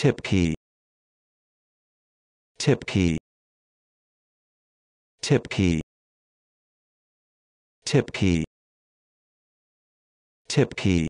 tip key tip key tip key tip key tip key